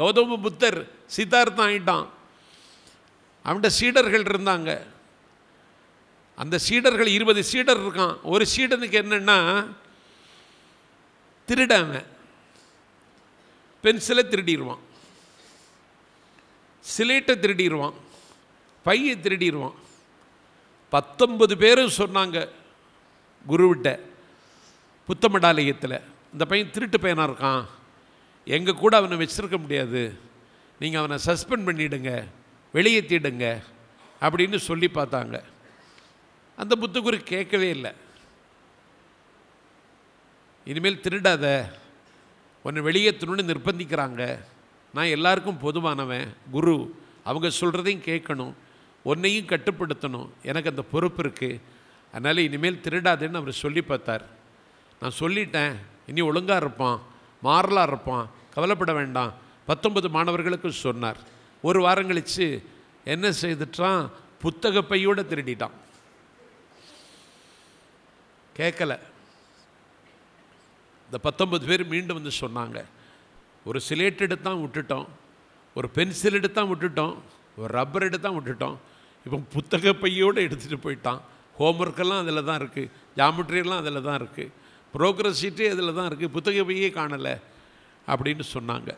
கௌதம புத்தர் சித்தார்த்தம் ஆகிட்டான் அவன்கிட்ட சீடர்கள் இருந்தாங்க அந்த சீடர்கள் இருபது சீடர் இருக்கான் ஒரு சீடனுக்கு என்னென்னா திருடாம பென்சிலை திருடிடுவான் சிலேட்டை திருடிடுவான் பையை திருடிடுவான் பத்தொன்பது பேரும் சொன்னாங்க குருவிட்ட புத்தமடாலயத்தில் இந்த பையன் திருட்டு பையனாக இருக்கான் எங்கள் கூட அவனை வச்சுருக்க முடியாது நீங்கள் அவனை சஸ்பெண்ட் பண்ணிவிடுங்க வெளியேற்றிடுங்க அப்படின்னு சொல்லி பார்த்தாங்க அந்த புத்தகுரு கேட்கவே இல்லை இனிமேல் திருடாத உன்னை வெளியேற்றணும்னு நிர்பந்திக்கிறாங்க நான் எல்லாருக்கும் பொதுவானவன் குரு அவங்க சொல்கிறதையும் கேட்கணும் உன்னையும் கட்டுப்படுத்தணும் எனக்கு அந்த பொறுப்பு இருக்குது அதனால் இனிமேல் திருடாதேன்னு அவர் சொல்லி பார்த்தார் நான் சொல்லிட்டேன் இனி ஒழுங்காக இருப்பான் மாறலாக இருப்பான் கவலைப்பட வேண்டாம் பத்தொன்பது மாணவர்களுக்கு சொன்னார் ஒரு வாரம் கழித்து என்ன செய்துட்டான் புத்தக பையோடு திருடிட்டான் கேட்கலை இந்த பத்தொன்பது பேர் மீண்டும் வந்து சொன்னாங்க ஒரு சிலேட் எடுத்தான் விட்டுட்டோம் ஒரு பென்சில் எடுத்தான் விட்டுட்டோம் ஒரு ரப்பர் எடுத்தான் விட்டுட்டோம் இப்போ புத்தக பையோடு எடுத்துகிட்டு போயிட்டான் ஹோம்ஒர்க்கெல்லாம் அதில் தான் இருக்குது ஜாமெட்ரியெல்லாம் அதில் தான் இருக்குது ப்ரோக்ரஸ் ஷீட்டே இதில் தான் இருக்குது புத்தகவையே காணலை அப்படின்னு சொன்னாங்க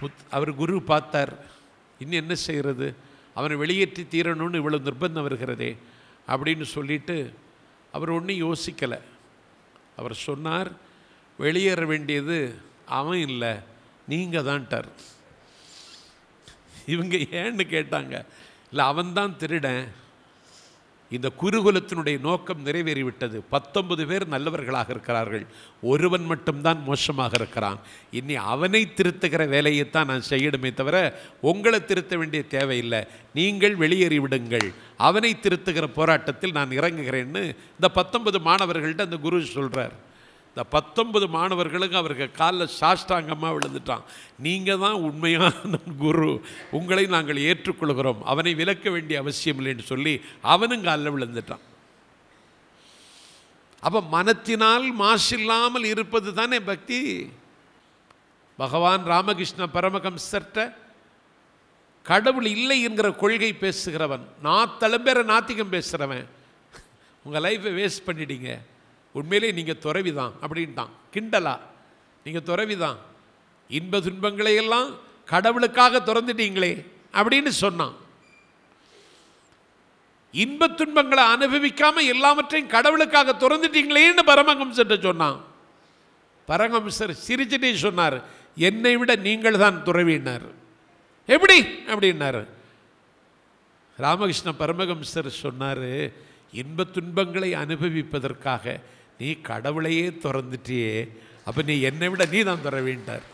புத் அவர் குரு பார்த்தார் இன்னும் என்ன செய்கிறது அவனை வெளியேற்றி தீரணும்னு இவ்வளோ நிர்பந்தம் வருகிறதே அப்படின்னு சொல்லிட்டு அவர் ஒன்றும் யோசிக்கலை அவர் சொன்னார் வெளியேற வேண்டியது அவன் இல்லை நீங்கள் தான்ட்டார் இவங்க ஏன்னு கேட்டாங்க இல்லை அவன்தான் திருடன் இந்த குருகுலத்தினுடைய நோக்கம் நிறைவேறிவிட்டது பத்தொன்பது பேர் நல்லவர்களாக இருக்கிறார்கள் ஒருவன் மட்டும்தான் மோசமாக இருக்கிறான் இனி அவனை திருத்துகிற வேலையைத்தான் நான் செய்யணுமே தவிர உங்களை திருத்த வேண்டிய தேவையில்லை நீங்கள் வெளியேறி விடுங்கள் அவனை திருத்துகிற போராட்டத்தில் நான் இறங்குகிறேன்னு இந்த பத்தொன்பது மாணவர்கள்ட்ட அந்த குரு சொல்கிறார் இந்த பத்தொன்பது மாணவர்களுக்கு அவர்கள் காலில் சாஷ்டாங்கமாக விழுந்துட்டான் நீங்கள் தான் உண்மையான குரு உங்களை நாங்கள் ஏற்றுக்கொள்கிறோம் அவனை விலக்க வேண்டிய அவசியம் இல்லைன்னு சொல்லி அவனும் காலில் விழுந்துட்டான் அப்போ மனத்தினால் மாசில்லாமல் இருப்பது தானே பக்தி பகவான் ராமகிருஷ்ண சர்ட்ட கடவுள் இல்லை என்கிற கொள்கை பேசுகிறவன் நான் தலைம்பேற நாத்திகம் பேசுகிறவன் உங்கள் லைஃப்பை வேஸ்ட் பண்ணிட்டீங்க உண்மையிலே நீங்கள் துறவி தான் அப்படின்ட்டான் கிண்டலா நீங்கள் துறவி தான் இன்ப துன்பங்களையெல்லாம் கடவுளுக்காக திறந்துட்டீங்களே அப்படின்னு சொன்னான் இன்ப துன்பங்களை அனுபவிக்காமல் எல்லாவற்றையும் கடவுளுக்காக திறந்துட்டீங்களேன்னு பரமஹம்சர்கிட்ட சொன்னான் பரமஹம்சர் சிரிச்சிட்டே சொன்னார் என்னை விட நீங்கள் தான் துறவினார் எப்படி அப்படின்னாரு ராமகிருஷ்ண பரமஹம்சர் சொன்னார் இன்ப துன்பங்களை அனுபவிப்பதற்காக நீ கடவுளையே திறந்துட்டியே அப்போ நீ என்னை விட நீ தான் தர வேண்டார்